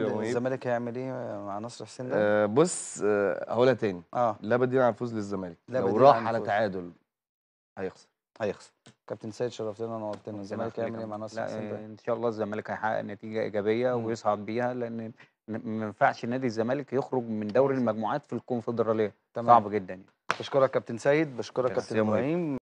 الزمالك هيعمل ايه مع نصر حسين ده؟ آه بص آه هقولها تاني اه لا بديل على الفوز للزمالك لو راح على تعادل هيخسر هيخسر كابتن سيد شرفتنا ونورتنا الزمالك هيعمل ايه مع نصر حسين ده؟ ان شاء الله الزمالك هيحقق نتيجه ايجابيه مم. ويصعد بيها لان ما ينفعش نادي الزمالك يخرج من دوري المجموعات في الكونفدراليه صعب جدا يعني بشكرك كابتن سيد بشكرك كابتن ابراهيم